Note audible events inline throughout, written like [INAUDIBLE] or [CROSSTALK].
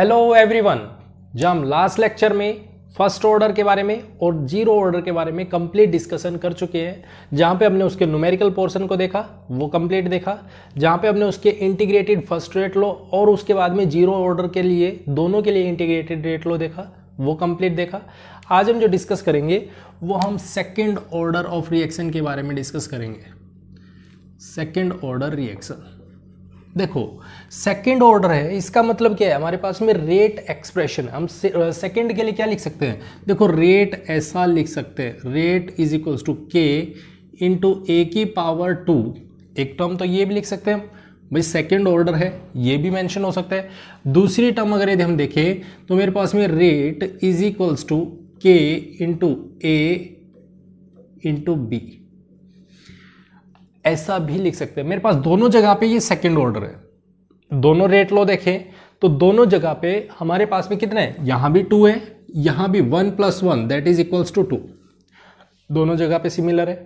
hello everyone जब हम last lecture में फर्स्ट ऑर्डर के बारे में और जीरो ऑर्डर के बारे में कंप्लीट डिस्कशन कर चुके हैं जहां पे हमने उसके न्यूमेरिकल पोर्शन को देखा वो कंप्लीट देखा जहां पे हमने उसके इंटीग्रेटेड फर्स्ट रेट लो और उसके बाद में जीरो ऑर्डर के लिए दोनों के लिए इंटीग्रेटेड रेट लो देखा वो कंप्लीट देखा आज हम जो डिस्कस करेंगे वो हम सेकेंड ऑर्डर ऑफ रिएक्शन के बारे में डिस्कस करेंगे सेकेंड ऑर्डर रिएक्शन देखो सेकंड ऑर्डर है इसका मतलब क्या है हमारे पास में रेट एक्सप्रेशन हम सेकंड के लिए क्या लिख सकते हैं देखो रेट ऐसा लिख सकते हैं rate is equals to K into A की पावर टू एक टर्म तो ये भी लिख सकते हैं भाई सेकंड ऑर्डर है ये भी मेंशन हो सकता है दूसरी टर्म अगर यदि हम देखें तो मेरे पास में rate is equals to K into A into B ऐसा भी लिख सकते हैं मेरे पास दोनों जगह पे ये सेकंड ऑर्डर है दोनों रेट लो देखें तो दोनों जगह पे हमारे पास में कितने हैं यहाँ भी टू है यहाँ भी one plus one that is equals to two दोनों जगह पे सिमिलर है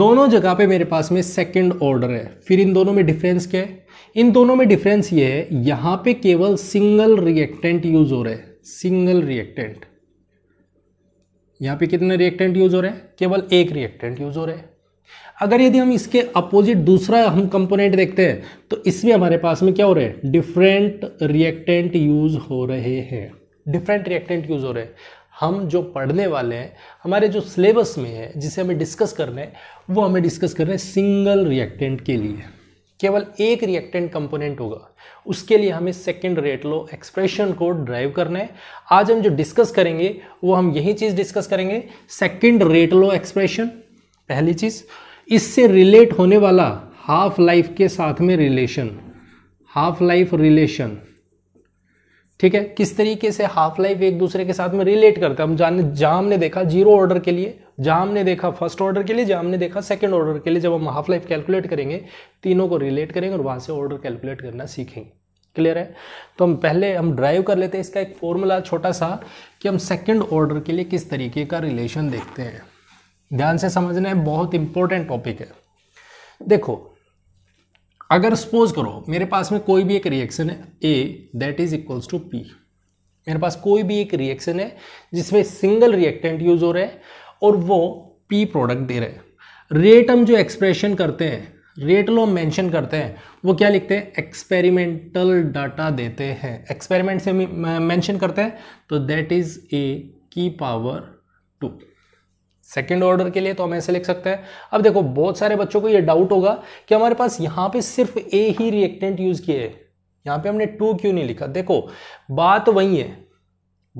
दोनों जगह पे मेरे पास में सेकंड ऑर्डर है फिर इन दोनों में डिफरेंस क्या है इन दोनों में डिफरेंस ये है यहाँ पे केवल सिंगल रिएक्टेंट यूज हो रहे है सिंगल रिएक्टेंट यहाँ पे कितने रिएक्टेंट यूज हो रहे हैं केवल एक रिएक्टेंट यूज हो रहे हैं अगर यदि हम इसके अपोजिट दूसरा हम कंपोनेंट देखते हैं तो इसमें हमारे पास में क्या हो रहा है डिफरेंट रिएक्टेंट यूज हो रहे हैं डिफरेंट रिएक्टेंट यूज हो रहे हैं हम जो पढ़ने वाले हैं हमारे जो सिलेबस में है जिसे हमें डिस्कस कर रहे हैं वो हमें डिस्कस कर रहे हैं सिंगल रिएक्टेंट के लिए केवल एक रिएक्टेंट कंपोनेंट होगा उसके लिए हमें सेकेंड रेट लो एक्सप्रेशन को ड्राइव करना है आज हम जो डिस्कस करेंगे वो हम यही चीज़ डिस्कस करेंगे सेकेंड रेट लो एक्सप्रेशन पहली चीज़ इससे रिलेट होने वाला हाफ लाइफ के साथ में रिलेशन हाफ लाइफ रिलेशन ठीक है किस तरीके से हाफ लाइफ एक दूसरे के साथ में रिलेट करते हैं हम जान जाम ने देखा जीरो ऑर्डर के लिए जाम ने देखा फर्स्ट ऑर्डर के लिए जाम ने देखा सेकंड ऑर्डर के लिए जब हम हाफ लाइफ कैलकुलेट करेंगे तीनों को रिलेट करेंगे और वहां से ऑर्डर कैलकुलेट करना सीखेंगे क्लियर है तो हम पहले हम ड्राइव कर लेते हैं इसका एक फॉर्मूला छोटा सा कि हम सेकंड ऑर्डर के लिए किस तरीके का रिलेशन देखते हैं ध्यान से समझना है बहुत इंपॉर्टेंट टॉपिक है देखो अगर सपोज करो मेरे पास में कोई भी एक रिएक्शन है A that is equals to P मेरे पास कोई भी एक रिएक्शन है जिसमें सिंगल रिएक्टेंट यूज हो रहा है और वो पी प्रोडक्ट दे रहे हैं रेट हम जो एक्सप्रेशन करते हैं रेट लो मेंशन करते हैं वो क्या लिखते हैं एक्सपेरिमेंटल डाटा देते हैं एक्सपेरिमेंट से मेंशन करते हैं तो दैट इज ए की पावर टू सेकेंड ऑर्डर के लिए तो हम ऐसे लिख सकते हैं अब देखो बहुत सारे बच्चों को ये डाउट होगा कि हमारे पास यहाँ पे सिर्फ ए ही रिएक्टेंट यूज किए है यहाँ पे हमने टू क्यों नहीं लिखा देखो बात वही है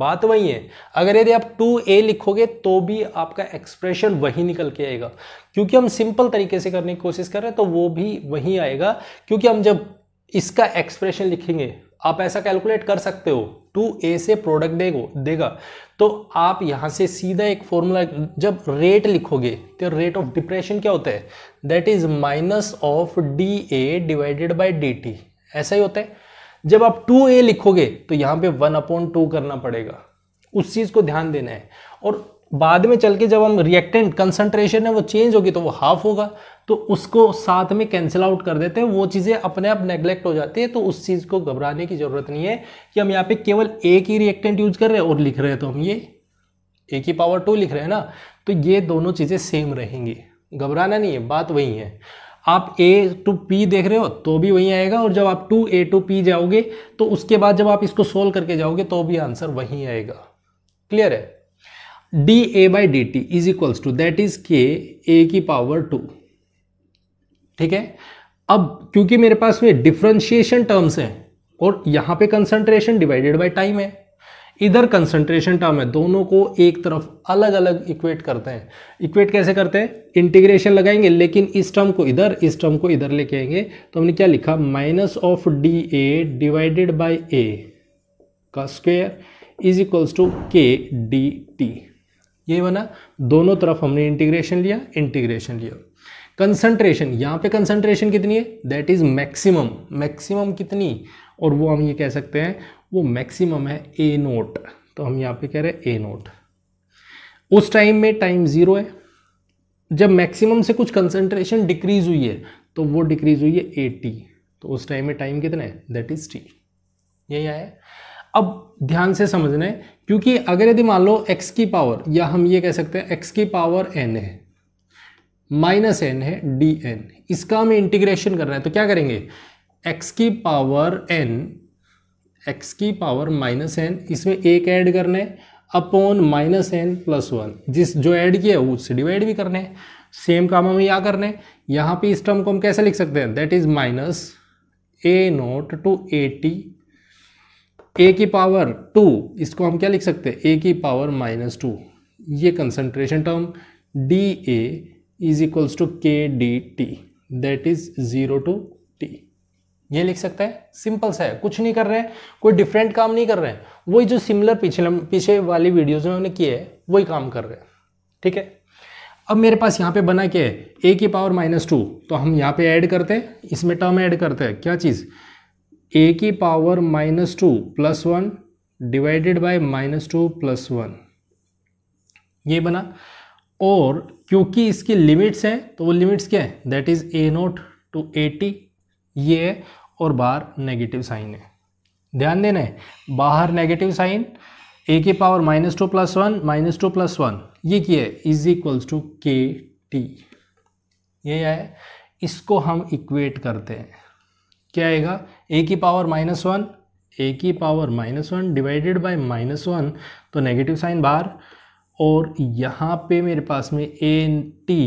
बात वही है अगर यदि आप टू ए लिखोगे तो भी आपका एक्सप्रेशन वही निकल के आएगा क्योंकि हम सिंपल तरीके से करने की कोशिश कर रहे हैं तो वो भी वही आएगा क्योंकि हम जब इसका एक्सप्रेशन लिखेंगे आप ऐसा कैलकुलेट कर सकते हो टू ए से प्रोडक्ट देगा तो आप यहाँ से सीधा एक फॉर्मूला जब रेट लिखोगे तो रेट ऑफ डिप्रेशन क्या होता है that is minus of D A divided by D T ऐसा ही होता है जब आप टू ए लिखोगे तो यहाँ पे वन अपॉन टू करना पड़ेगा उस चीज़ को ध्यान देना है और बाद में चल के जब हम रिएक्टेंट कंसंट्रेशन है वो चेंज होगी तो वो हाफ होगा तो उसको साथ में कैंसिल आउट कर देते हैं वो चीज़ें अपने आप नेग्लेक्ट हो जाती है तो उस चीज़ को घबराने की ज़रूरत नहीं है कि हम यहाँ पे केवल एक ही रिएक्टेंट यूज कर रहे हैं और लिख रहे हैं तो हम ये एक ही पावर टू लिख रहे हैं ना तो ये दोनों चीज़ें सेम रहेंगी घबराना नहीं है बात वही है आप ए टू पी देख रहे हो तो भी वही आएगा और जब आप टू ए टू पी जाओगे तो उसके बाद जब आप इसको सोल्व करके जाओगे तो भी आंसर वही आएगा क्लियर है D A by D T is equals to that is K A की पावर टू ठीक है अब क्योंकि मेरे पास में डिफ्रेंशिएशन टर्म्स हैं और यहाँ पे कंसंट्रेशन डिवाइडेड बाय टाइम है इधर कंसंट्रेशन टर्म है दोनों को एक तरफ अलग अलग इक्वेट करते हैं इक्वेट कैसे करते हैं इंटीग्रेशन लगाएंगे लेकिन इस टर्म को इधर इस टर्म को इधर लेके आएंगे तो हमने क्या लिखा minus of D A divided by A का square is equals to K D T ये बना दोनों तरफ हमने इंटीग्रेशन लिया इंटीग्रेशन लिया कंसंट्रेशन यहाँ पे कंसंट्रेशन कितनी है दैट इज मैक्सिमम मैक्सिमम कितनी और वो हम ये कह सकते हैं वो मैक्सिमम है ए नोट तो हम यहाँ पे कह रहे हैं ए नोट उस टाइम में टाइम ज़ीरो है जब मैक्सिमम से कुछ कंसंट्रेशन डिक्रीज हुई है तो वो डिक्रीज हुई है ए टी तो उस टाइम में टाइम कितना है दैट इज टी यही आया अब ध्यान से समझना है क्योंकि अगर यदि मान लो एक्स की पावर या हम ये कह सकते हैं एक्स की पावर एन है माइनस एन है डी एन इसका हमें इंटीग्रेशन करना है तो क्या करेंगे एक्स की पावर एन एक्स की पावर माइनस एन इसमें एक ऐड करना है upon minus N plus one जिस जो ऐड किया है उससे डिवाइड भी करना है सेम काम हमें यहाँ करना है यहाँ पे इस टर्म को हम कैसे लिख सकते हैं that is minus A naught to A T A की पावर टू इसको हम क्या लिख सकते हैं ए की पावर माइनस टू ये concentration term D A is equals to K D T that is zero to T ये लिख सकते हैं सिंपल सा है कुछ नहीं कर रहे हैं कोई डिफरेंट काम नहीं कर रहे हैं वही जो सिमिलर पिछले पीछे वाली वीडियोज में हमने किए है वही काम कर रहे हैं ठीक है अब मेरे पास यहाँ पे बना क्या है ए की पावर माइनस टू तो हम यहाँ पे ऐड करते हैं इसमें टर्म ऐड करते हैं क्या चीज़ ए की power minus two plus one divided by minus two plus one ये बना और क्योंकि इसकी लिमिट्स हैं तो वो लिमिट्स क्या है that is A naught to A T ये है और बाहर नेगेटिव साइन है ध्यान देना है बाहर नेगेटिव साइन ए के power minus two plus one minus two plus one ये क्या है is equals to K T ये है इसको हम इक्वेट करते हैं क्या आएगा ए की पावर माइनस वन ए की power minus one divided by minus one तो नेगेटिव साइन बाहर और यहाँ पे मेरे पास में A T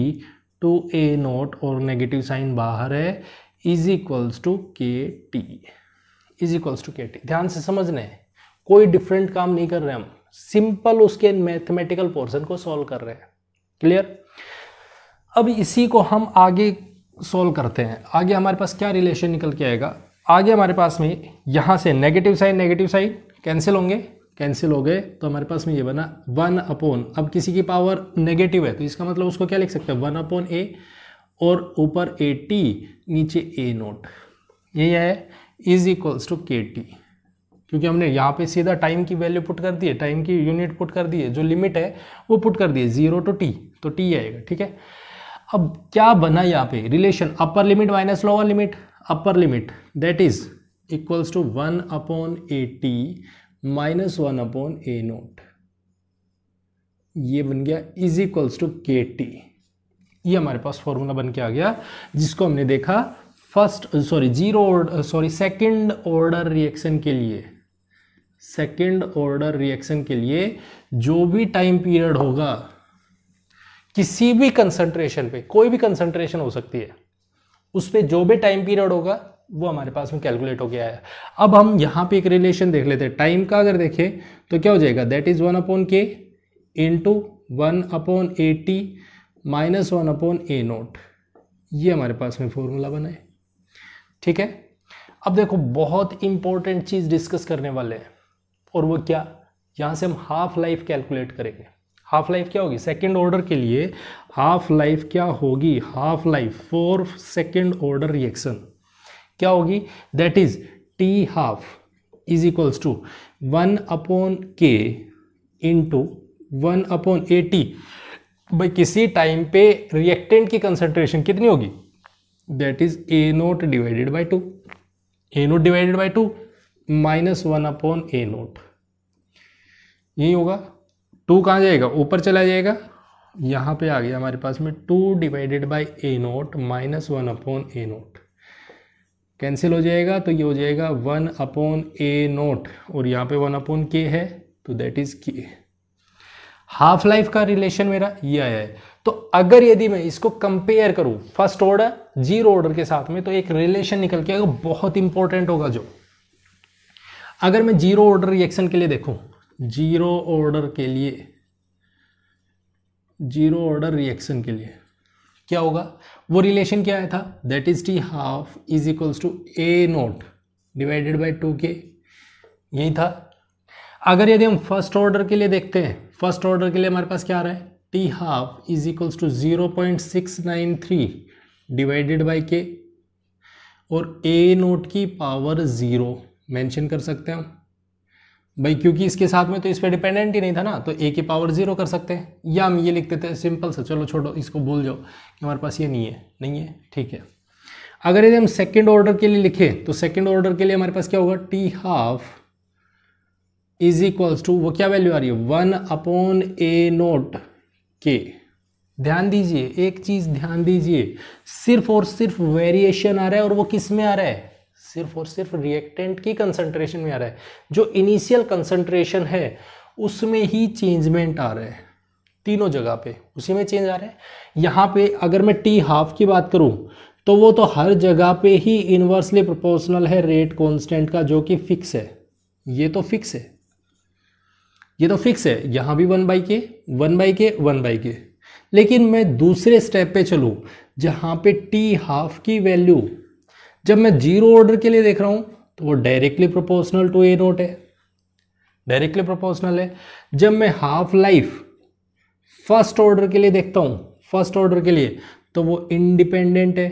to A naught और नेगेटिव साइन बाहर है is equals to K T is equals to K T ध्यान से रहे कोई डिफरेंट काम नहीं कर रहे हम सिंपल उसके मैथमेटिकल पोर्शन को सॉल्व कर रहे हैं क्लियर अब इसी को हम आगे सॉल्व करते हैं आगे हमारे पास क्या रिलेशन निकल के आएगा आगे हमारे पास में यहाँ से negative sign negative sign cancel होंगे कैंसिल हो गए तो हमारे पास में ये बना वन अपोन अब किसी की पावर नेगेटिव है तो इसका मतलब उसको क्या लिख सकते हैं वन अपोन ए और ऊपर ए टी नीचे ए नोट ये है is equals to K T क्योंकि हमने यहाँ पे सीधा टाइम की वैल्यू पुट कर दी है टाइम की यूनिट पुट कर दी है जो लिमिट है वो पुट कर दी है जीरो टू टी तो टी आएगा ठीक है अब क्या बना यहाँ पे relation upper limit minus lower limit upper limit that is equals to one upon A T minus one upon A naught ये बन गया is equals to K T ये हमारे पास फॉर्मूला बन के आ गया जिसको हमने देखा first sorry zero sorry second order reaction के लिए सेकंड ऑर्डर रिएक्शन के लिए जो भी टाइम पीरियड होगा किसी भी कंसंट्रेशन पे कोई भी कंसंट्रेशन हो सकती है उस पर जो भी टाइम पीरियड होगा वो हमारे पास में कैलकुलेट हो गया है अब हम यहाँ पे एक रिलेशन देख लेते हैं टाइम का अगर देखें तो क्या हो जाएगा that is one upon K into one upon A T minus one upon A naught ये हमारे पास में फॉर्मूला बना है ठीक है अब देखो बहुत इंपॉर्टेंट चीज़ डिस्कस करने वाले हैं और वो क्या यहाँ से हम हाफ लाइफ कैलकुलेट करेंगे हाफ लाइफ क्या होगी सेकेंड ऑर्डर के लिए हाफ लाइफ क्या होगी half life for second order reaction क्या होगी that is T half is equals to one upon K into one upon A T भाई किसी टाइम पे रिएक्टेंट की कंसंट्रेशन कितनी होगी that is A naught divided by two A naught divided by two minus one upon A naught यही होगा to कहाँ जाएगा ऊपर चला जाएगा यहाँ पे आ गया हमारे पास में two divided by A naught minus one upon A naught cancel हो जाएगा तो ये हो जाएगा वन अपॉन ए नोट और यहाँ पे वन अपॉन के है तो दैट इज के हाफ लाइफ का रिलेशन मेरा ये आया है तो अगर यदि मैं इसको कंपेयर करूँ फर्स्ट ऑर्डर जीरो ऑर्डर के साथ में तो एक रिलेशन निकल के आएगा बहुत इंपॉर्टेंट होगा जो अगर मैं जीरो ऑर्डर रिएक्शन के लिए देखूँ जीरो ऑर्डर के लिए जीरो ऑर्डर रिएक्शन के लिए क्या होगा वो रिलेशन क्या आया था that is T half is equals to A naught divided by two K यही था अगर यदि हम फर्स्ट ऑर्डर के लिए देखते हैं फर्स्ट ऑर्डर के लिए हमारे पास क्या आ रहा है T half is equals to zero point six nine three divided by K और ए नोट की पावर ज़ीरो मेंशन कर सकते हैं हम भाई क्योंकि इसके साथ में तो इस पर डिपेंडेंट ही नहीं था ना तो ए की पावर जीरो कर सकते हैं या हम ये लिखते थे सिंपल सा चलो छोड़ो इसको भूल जाओ कि हमारे पास ये नहीं है नहीं है ठीक है अगर यदि हम सेकेंड ऑर्डर के लिए लिखे तो सेकेंड ऑर्डर के लिए हमारे पास क्या होगा T half is equals to वो क्या वैल्यू आ रही है वन अपॉन ए नोट के ध्यान दीजिए एक चीज़ ध्यान दीजिए सिर्फ और सिर्फ वेरिएशन आ रहा है और वो किस में आ रहा है सिर्फ और सिर्फ रिएक्टेंट की कंसंट्रेशन में आ रहा है जो इनिशियल कंसंट्रेशन है उसमें ही चेंजमेंट आ रहा है तीनों जगह पे उसी में चेंज आ रहा है यहाँ पे अगर मैं टी हाफ की बात करूँ तो वो तो हर जगह पे ही इन्वर्सली प्रोपोर्शनल है रेट कांस्टेंट का जो कि फिक्स है ये तो फिक्स है ये तो फिक्स है यहाँ भी one by K one by K one by K लेकिन मैं दूसरे स्टेप पे चलूँ जहाँ पे टी हाफ की वैल्यू जब मैं जीरो ऑर्डर के लिए देख रहा हूँ तो वो directly proportional to A naught है डायरेक्टली प्रोपोर्शनल है जब मैं हाफ लाइफ फर्स्ट ऑर्डर के लिए देखता हूँ फर्स्ट ऑर्डर के लिए तो वो इंडिपेंडेंट है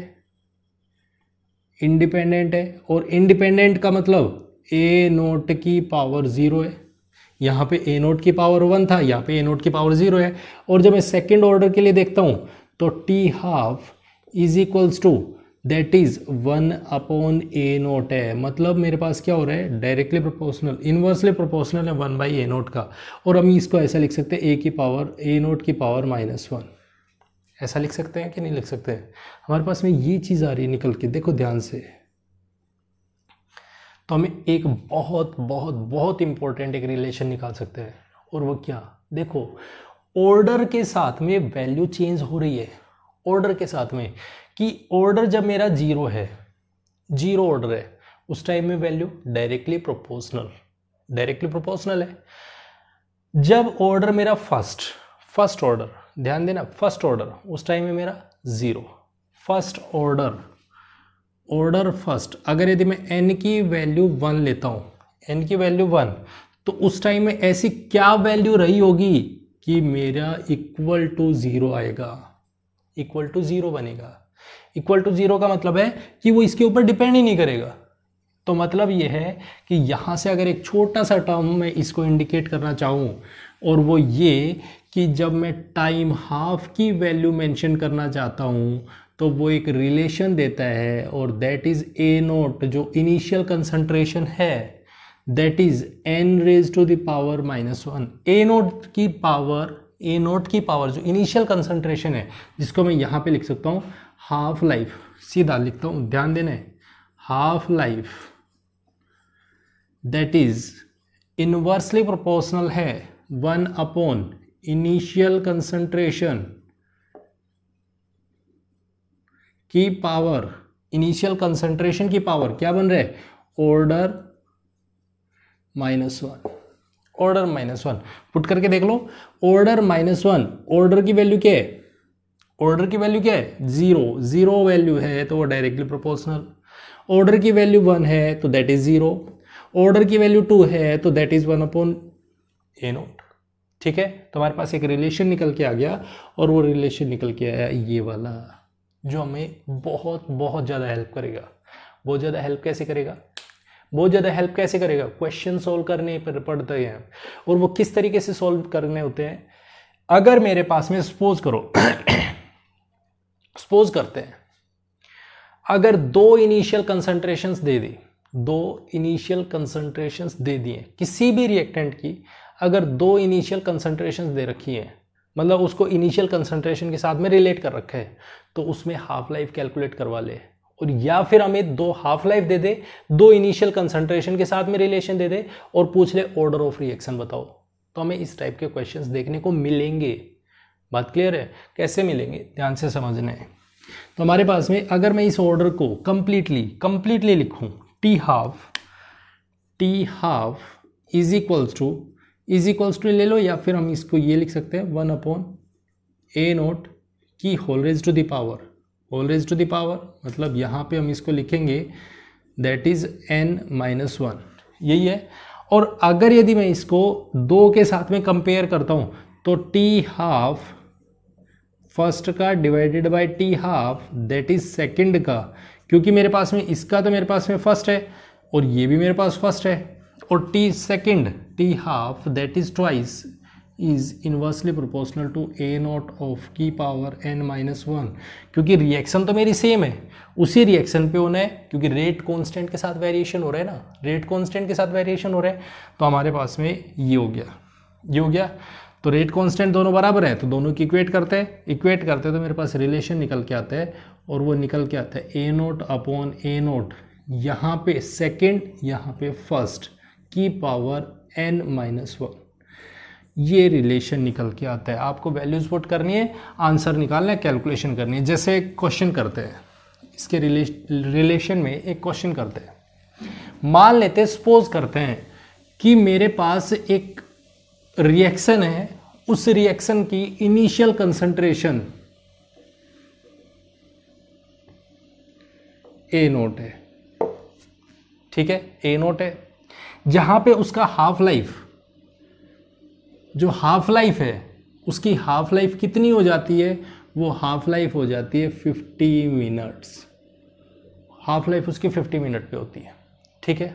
इंडिपेंडेंट है और इंडिपेंडेंट का मतलब ए नोट की पावर ज़ीरो है यहाँ पे ए नोट की पावर वन था यहाँ पे ए नोट की पावर ज़ीरो है और जब मैं सेकंड ऑर्डर के लिए देखता हूँ तो T half is equals to that is one upon A naught है मतलब मेरे पास क्या हो रहा है डायरेक्टली प्रोपोर्शनल इनवर्सली प्रोपोर्शनल है वन बाई ए नोट का और हम इसको ऐसा लिख सकते हैं ए की पावर ए नोट की पावर माइनस वन ऐसा लिख सकते हैं कि नहीं लिख सकते हैं हमारे पास में ये चीज़ आ रही है निकल के देखो ध्यान से तो हम एक बहुत बहुत बहुत इंपॉर्टेंट एक रिलेशन निकाल सकते हैं और वो क्या देखो ऑर्डर के साथ में वैल्यू चेंज हो रही है ऑर्डर के साथ में कि ऑर्डर जब मेरा जीरो है जीरो ऑर्डर है उस टाइम में value directly proportional directly proportional है जब ऑर्डर मेरा फर्स्ट फर्स्ट ऑर्डर ध्यान देना फर्स्ट ऑर्डर उस टाइम में मेरा zero first order order first अगर यदि मैं एन की वैल्यू वन लेता हूँ एन की वैल्यू वन तो उस टाइम में ऐसी क्या वैल्यू रही होगी कि मेरा इक्वल टू ज़ीरो आएगा इक्वल टू ज़ीरो बनेगा इक्वल टू जीरो का मतलब है कि वो इसके ऊपर डिपेंड ही नहीं करेगा तो मतलब ये है कि यहाँ से अगर एक छोटा सा टर्म मैं इसको इंडिकेट करना चाहूँ और वो ये कि जब मैं टाइम हाफ की वैल्यू मेंशन करना चाहता हूँ तो वो एक रिलेशन देता है और दैट इज़ ए नोट जो इनिशियल कंसंट्रेशन है that is n raise to the power minus one A naught की पावर ए नोट की पावर जो इनिशियल कंसंट्रेशन है जिसको मैं यहाँ पे लिख सकता हूँ हाफ लाइफ सीधा लिखता हूँ ध्यान देना है half life that is inversely proportional है वन अपॉन इनिशियल कंसंट्रेशन की पावर इनिशियल कंसंट्रेशन की पावर क्या बन रहा है order minus one order minus one put करके देख लो ऑर्डर माइनस वन ऑर्डर की वैल्यू क्या है ऑर्डर की वैल्यू क्या है ज़ीरो ज़ीरो वैल्यू है तो वो डायरेक्टली प्रोपोर्शनल ऑर्डर की वैल्यू वन है तो दैट इज़ ज़ीरो ऑर्डर की वैल्यू टू है तो that is one upon A naught ठीक है तो हमारे पास एक रिलेशन निकल के आ गया और वो रिलेशन निकल के आया ये वाला जो हमें बहुत बहुत ज़्यादा हेल्प करेगा बहुत ज़्यादा हेल्प कैसे करेगा बहुत ज़्यादा हेल्प कैसे करेगा क्वेश्चन सॉल्व करने पर पड़ते हैं और वो किस तरीके से सॉल्व करने होते हैं अगर मेरे पास में सपोज करो सपोज करते हैं अगर दो इनिशियल कंसंट्रेशंस दे दी दो इनिशियल कंसंट्रेशंस दे दिए किसी भी रिएक्टेंट की अगर दो इनिशियल कंसंट्रेशंस दे रखी है मतलब उसको इनिशियल कंसंट्रेशन के साथ में रिलेट कर रखा है तो उसमें हाफ लाइफ कैलकुलेट करवा ले और या फिर हमें दो हाफ लाइफ दे दे दो इनिशियल कंसंट्रेशन के साथ में रिलेशन दे दे और पूछ ले ऑर्डर ऑफ रिएक्शन बताओ तो हमें इस टाइप के क्वेश्चंस देखने को मिलेंगे बात क्लियर है कैसे मिलेंगे ध्यान से समझने तो हमारे पास में अगर मैं इस ऑर्डर को कंप्लीटली कंप्लीटली लिखूं T half T half is equals to is equals to ले लो या फिर हम इसको ये लिख सकते हैं वन अपॉन ए नोट की whole raise to the power whole raise to the power मतलब यहाँ पे हम इसको लिखेंगे that is n minus one यही है और अगर यदि मैं इसको दो के साथ में कंपेयर करता हूँ तो टी हाफ फर्स्ट का divided by T half that is second का क्योंकि मेरे पास में इसका तो मेरे पास में फर्स्ट है और ये भी मेरे पास फर्स्ट है और T second T half that is twice is inversely proportional to A naught of की पावर एन माइनस वन क्योंकि रिएक्शन तो मेरी सेम है उसी रिएक्शन पे होना है क्योंकि रेट कॉन्स्टेंट के साथ वेरिएशन हो रहा है ना रेट कॉन्स्टेंट के साथ वेरिएशन हो रहा है तो हमारे पास में ये हो गया ये हो गया तो रेट कांस्टेंट दोनों बराबर है तो दोनों की इक्वेट करते हैं इक्वेट करते हैं तो मेरे पास रिलेशन निकल के आता है और वो निकल के आता है A naught upon A naught यहाँ पे सेकेंड यहाँ पे फर्स्ट की पावर एन माइनस वन ये रिलेशन निकल के आता है आपको वैल्यूज पुट करनी है आंसर निकालना है कैलकुलेशन करनी है जैसे एक क्वेश्चन करते हैं इसके रिलेशन में एक क्वेश्चन करते हैं मान लेते सपोज करते हैं कि मेरे पास एक रिएक्शन है उस रिएक्शन की इनिशियल कंसंट्रेशन ए नोट है ठीक है ए नोट है जहां पे उसका हाफ लाइफ जो हाफ लाइफ है उसकी हाफ लाइफ कितनी हो जाती है वो हाफ लाइफ हो जाती है 50 मिनट्स हाफ लाइफ उसकी 50 मिनट पे होती है ठीक है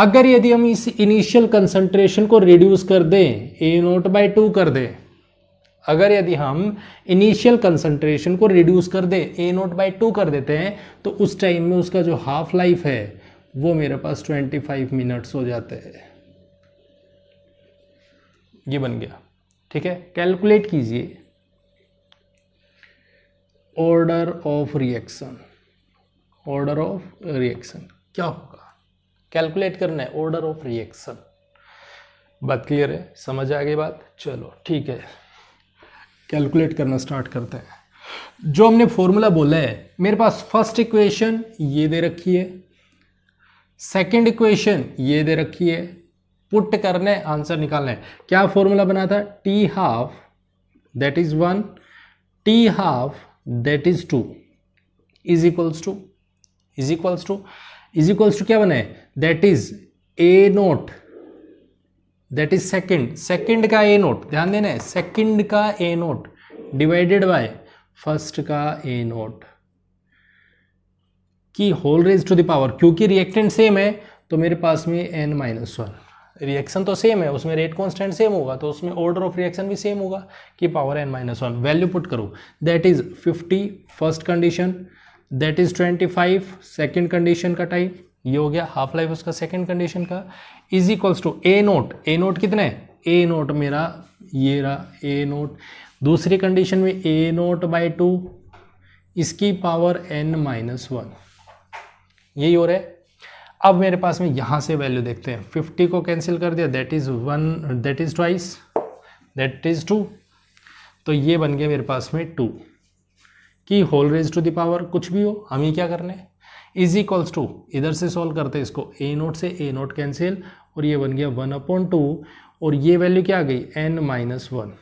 अगर यदि हम इस इनिशियल कंसंट्रेशन को रिड्यूस कर दें ए नोट बाय टू कर दें अगर यदि हम इनिशियल कंसंट्रेशन को रिड्यूस कर दें ए नोट बाय टू कर देते हैं तो उस टाइम में उसका जो हाफ लाइफ है वो मेरे पास ट्वेंटी फाइव मिनट्स हो जाते हैं ये बन गया ठीक है कैलकुलेट कीजिए order of reaction order of reaction क्या होगा कैलकुलेट करना है ऑर्डर ऑफ रिएक्शन बात क्लियर है समझ आ गई बात चलो ठीक है कैलकुलेट करना स्टार्ट करते हैं जो हमने फॉर्मूला बोला है मेरे पास फर्स्ट इक्वेशन ये दे रखी है सेकंड इक्वेशन ये दे रखी है पुट करना है आंसर निकालना है क्या फॉर्मूला बना था T half that is one T half that is two is equals to is equals to is equals to क्या बनाए है that is A naught that is second second का ए नोट ध्यान देना है सेकेंड का A naught divided by first का A naught की whole raise to the power क्योंकि रिएक्टेंट सेम है तो मेरे पास में एन माइनस वन रिएक्शन तो सेम है उसमें रेट कांस्टेंट सेम होगा तो उसमें ऑर्डर ऑफ रिएक्शन भी सेम होगा कि power n minus one value put करो that is fifty first condition that is twenty five second condition का टाइप ये हो गया हाफ लाइफ उसका सेकेंड कंडीशन का is equals to A naught A naught कितने ए नोट मेरा ये रहा ए नोट दूसरी कंडीशन में ए नोट बाय टू इसकी पावर एन माइनस वन यही हो रहा है अब मेरे पास में यहां से वैल्यू देखते हैं फिफ्टी को कैंसिल कर दिया that is one that is twice that is two तो ये बन गया मेरे पास में टू कि होल रेज टू दावर कुछ भी हो हमें क्या करना है इज इक्वल्स टू इधर से सॉल्व करते हैं इसको ए नोट से ए नोट कैंसिल और ये बन गया वन अपॉन टू और ये वैल्यू क्या आ गई एन माइनस वन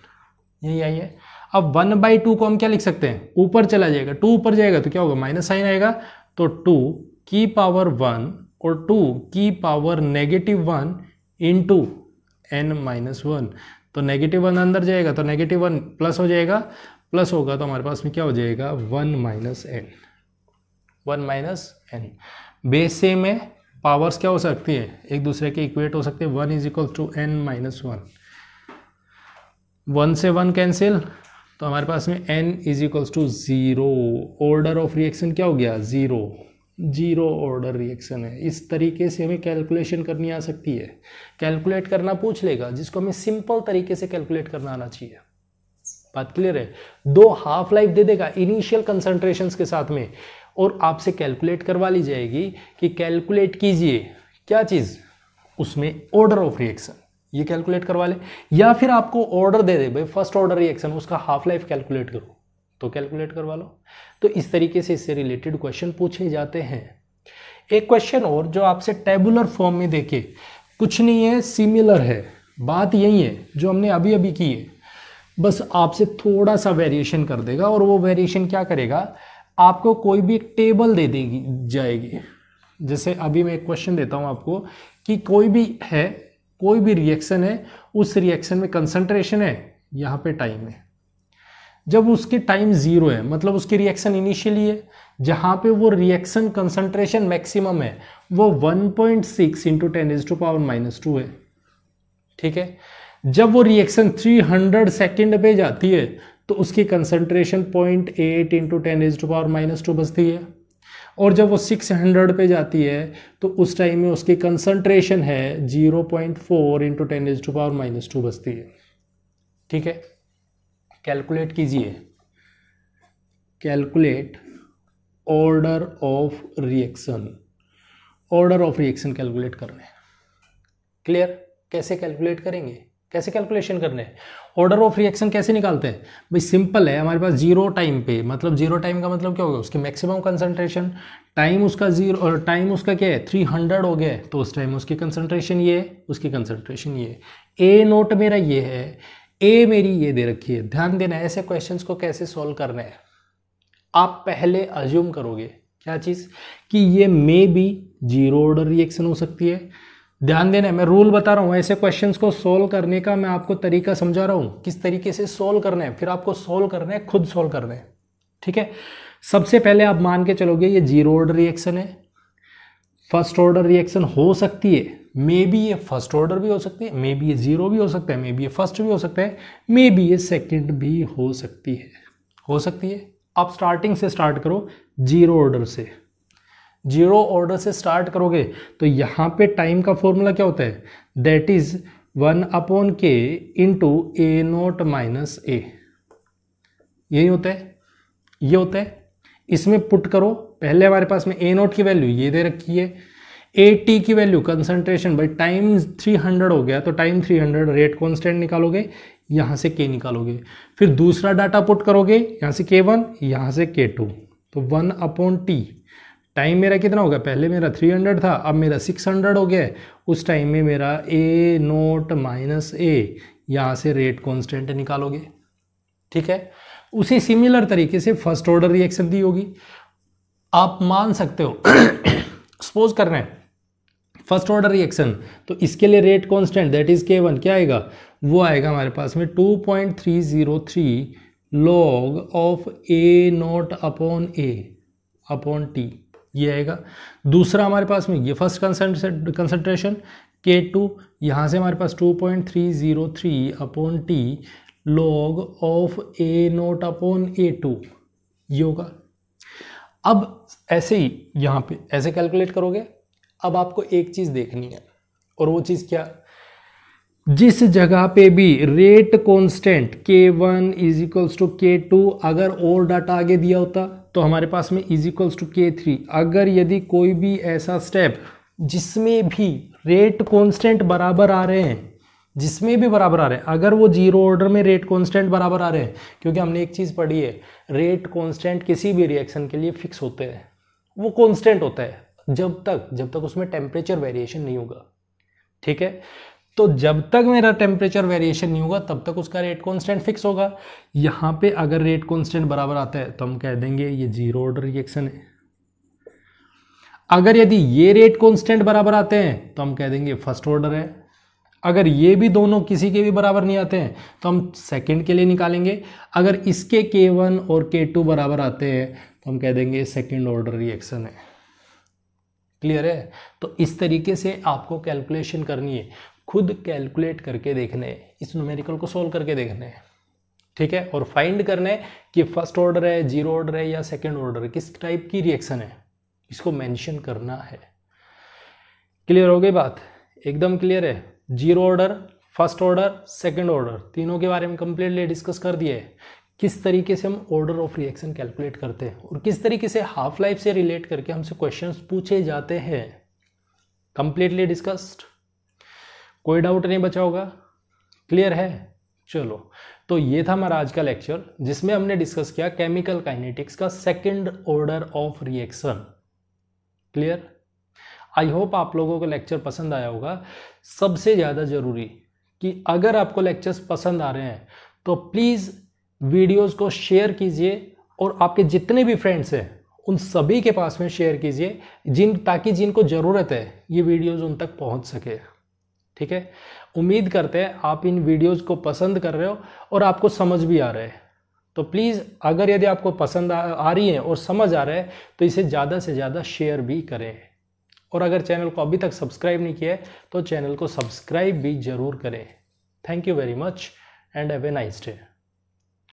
यही आई है अब वन बाई टू को हम क्या लिख सकते हैं ऊपर चला जाएगा टू ऊपर जाएगा तो क्या होगा माइनस साइन आएगा तो टू की पावर वन और टू की power negative one into n minus one तो नेगेटिव वन अंदर जाएगा तो नेगेटिव वन प्लस हो जाएगा प्लस होगा तो हमारे पास में क्या हो जाएगा one minus n one minus n base same है पावर्स क्या हो सकती है एक दूसरे के इक्वेट हो सकते हैं one is equal to n minus one one से वन कैंसिल तो हमारे पास में n is equals to zero order of reaction क्या हो गया ज़ीरो जीरो ऑर्डर रिएक्शन है इस तरीके से हमें कैलकुलेशन करनी आ सकती है कैलकुलेट करना पूछ लेगा जिसको हमें सिंपल तरीके से कैलकुलेट करना आना चाहिए बात क्लियर है दो हाफ लाइफ दे देगा इनिशियल कंसंट्रेशन के साथ में और आपसे कैलकुलेट करवा ली जाएगी कि कैलकुलेट कीजिए क्या चीज़ उसमें ऑर्डर ऑफ रिएक्शन ये कैलकुलेट करवा ले या फिर आपको ऑर्डर दे दे भाई फर्स्ट ऑर्डर रिएक्शन उसका हाफ लाइफ कैलकुलेट करो तो कैलकुलेट करवा लो तो इस तरीके से इससे रिलेटेड क्वेश्चन पूछे जाते हैं एक क्वेश्चन और जो आपसे टेबुलर फॉर्म में देखे कुछ नहीं है सिमिलर है बात यही है जो हमने अभी अभी की है बस आपसे थोड़ा सा वेरिएशन कर देगा और वो वेरिएशन क्या करेगा आपको कोई भी एक टेबल दे देगी जाएगी जैसे अभी मैं एक क्वेश्चन देता हूँ आपको कि कोई भी है कोई भी रिएक्शन है उस रिएक्शन में कंसंट्रेशन है यहाँ पे टाइम है जब उसके टाइम ज़ीरो है मतलब उसकी रिएक्शन इनिशियली है जहाँ पे वो रिएक्शन कंसंट्रेशन मैक्सिमम है वो 1.6 point six into ten is to power minus two है ठीक है जब वो रिएक्शन 300 सेकंड पे जाती है तो उसकी concentration point eight into ten is to power minus two बचती है और जब वो सिक्स हंड्रेड पर जाती है तो उस टाइम में उसकी कंसनट्रेशन है zero point four into ten is to power minus two बचती है ठीक है कैलकुलेट कीजिए calculate order of reaction order of reaction calculate करने क्लियर कैसे कैलकुलेट करेंगे कैसे कैलकुलेशन करने हैं ऑर्डर ऑफ रिएक्शन कैसे निकालते हैं भाई सिंपल है हमारे पास जीरो टाइम पे मतलब जीरो टाइम का मतलब क्या हो गया उसकी मैक्सिमम कंसंट्रेशन टाइम उसका जीरो टाइम उसका क्या है थ्री हंड्रेड हो गया तो उस टाइम उसकी कंसंट्रेशन ये है उसकी कंसंट्रेशन ये ए नोट मेरा ये है ए मेरी ये दे रखी है ध्यान देना ऐसे क्वेश्चन को कैसे सॉल्व करना है आप पहले अज्यूम करोगे क्या चीज़ कि ये may be zero order reaction हो सकती है ध्यान देना मैं रूल बता रहा हूँ ऐसे क्वेश्चंस को सोल्व करने का मैं आपको तरीका समझा रहा हूँ किस तरीके से सोल्व करना है फिर आपको सोल्व करना है खुद सोल्व करना है ठीक है सबसे पहले आप मान के चलोगे ये जीरो ऑर्डर रिएक्शन है फर्स्ट ऑर्डर रिएक्शन हो सकती है मे बी ये फर्स्ट ऑर्डर भी हो सकती है मे बी ये जीरो भी हो सकता है मे बी ये फर्स्ट भी हो सकता है मे बी ये सेकेंड भी हो सकती है हो सकती है आप स्टार्टिंग से स्टार्ट करो जीरो ऑर्डर से जीरो ऑर्डर से स्टार्ट करोगे तो यहाँ पे टाइम का फॉर्मूला क्या होता है that is one upon K into A naught minus A यही होता है ये होता है इसमें पुट करो पहले हमारे पास में ए नोट की वैल्यू ये दे रखी है ए टी की वैल्यू कंसंट्रेशन बाई टाइम 300 हो गया तो टाइम 300 रेट कॉन्स्टेंट निकालोगे यहाँ से के निकालोगे फिर दूसरा डाटा पुट करोगे यहाँ से के वन यहाँ से के टू तो वन अपॉन टी टाइम मेरा कितना हो गया पहले मेरा 300 था अब मेरा 600 हो गया उस टाइम में मेरा ए नोट माइनस ए यहाँ से रेट कांस्टेंट निकालोगे ठीक है उसी सिमिलर तरीके से फर्स्ट ऑर्डर रिएक्शन दी होगी आप मान सकते हो सपोज [COUGHS] कर रहे हैं फर्स्ट ऑर्डर रिएक्शन तो इसके लिए rate constant that is K one क्या आएगा वो आएगा हमारे पास में 2.303 log of A naught upon A upon T ये आएगा दूसरा हमारे पास में ये फर्स्ट कंसनट्रेशन के टू यहाँ से हमारे पास two point three zero three upon T log of A naught upon A two ये होगा अब ऐसे ही यहाँ पे ऐसे कैलकुलेट करोगे अब आपको एक चीज़ देखनी है और वो चीज़ क्या जिस जगह पे भी rate constant K one is equals to K two अगर और डाटा आगे दिया होता तो हमारे पास में is equals to K three अगर यदि कोई भी ऐसा स्टेप जिसमें भी रेट कांस्टेंट बराबर आ रहे हैं जिसमें भी बराबर आ रहे हैं अगर वो जीरो ऑर्डर में रेट कांस्टेंट बराबर आ रहे हैं क्योंकि हमने एक चीज़ पढ़ी है रेट कांस्टेंट किसी भी रिएक्शन के लिए फिक्स होते हैं वो कांस्टेंट होता है जब तक जब तक उसमें टेम्परेचर वेरिएशन नहीं होगा ठीक है तो जब तक मेरा टेम्परेचर वेरिएशन नहीं होगा तब तक उसका रेट कॉन्स्टेंट फिक्स होगा यहाँ पे अगर रेट कॉन्स्टेंट बराबर आता है तो हम कह देंगे ये जीरो ऑर्डर रिएक्शन है अगर यदि ये रेट कॉन्स्टेंट बराबर आते हैं तो हम कह देंगे फर्स्ट ऑर्डर है अगर ये भी दोनों किसी के भी बराबर नहीं आते हैं तो हम सेकेंड के लिए निकालेंगे अगर इसके के वन और के टू बराबर आते हैं तो हम कह देंगे सेकेंड ऑर्डर रिएक्शन है क्लियर है तो इस तरीके से आपको कैलकुलेशन करनी है खुद कैलकुलेट करके देखने इस न्यूमेरिकल को सोल्व करके देखने ठीक है और फाइंड करने कि फर्स्ट ऑर्डर है जीरो ऑर्डर है या सेकेंड ऑर्डर किस टाइप की रिएक्शन है इसको मेंशन करना है क्लियर हो गई बात एकदम क्लियर है zero order first order second order तीनों के बारे में कंप्लीटली डिस्कस कर दिए किस तरीके से हम ऑर्डर ऑफ रिएक्शन कैलकुलेट करते हैं और किस तरीके से हाफ लाइफ से रिलेट करके हमसे क्वेश्चंस पूछे जाते हैं कंप्लीटली डिस्कस्ड कोई डाउट नहीं बचा होगा क्लियर है चलो तो ये था हमारा आज का लेक्चर जिसमें हमने डिस्कस किया केमिकल काइनेटिक्स का second order of reaction clear I hope आप लोगों को लेक्चर पसंद आया होगा सबसे ज़्यादा ज़रूरी कि अगर आपको लेक्चर्स पसंद आ रहे हैं तो प्लीज़ वीडियोस को शेयर कीजिए और आपके जितने भी फ्रेंड्स हैं उन सभी के पास में शेयर कीजिए जिन ताकि जिनको ज़रूरत है ये वीडियोज उन तक पहुंच सके ठीक है उम्मीद करते हैं आप इन वीडियोज़ को पसंद कर रहे हो और आपको समझ भी आ रहा है तो प्लीज़ अगर यदि आपको पसंद आ, आ रही है और समझ आ रहा है तो इसे ज़्यादा से ज़्यादा शेयर भी करें और अगर चैनल को अभी तक सब्सक्राइब नहीं किया है तो चैनल को सब्सक्राइब भी ज़रूर करें thank you very much and have a nice day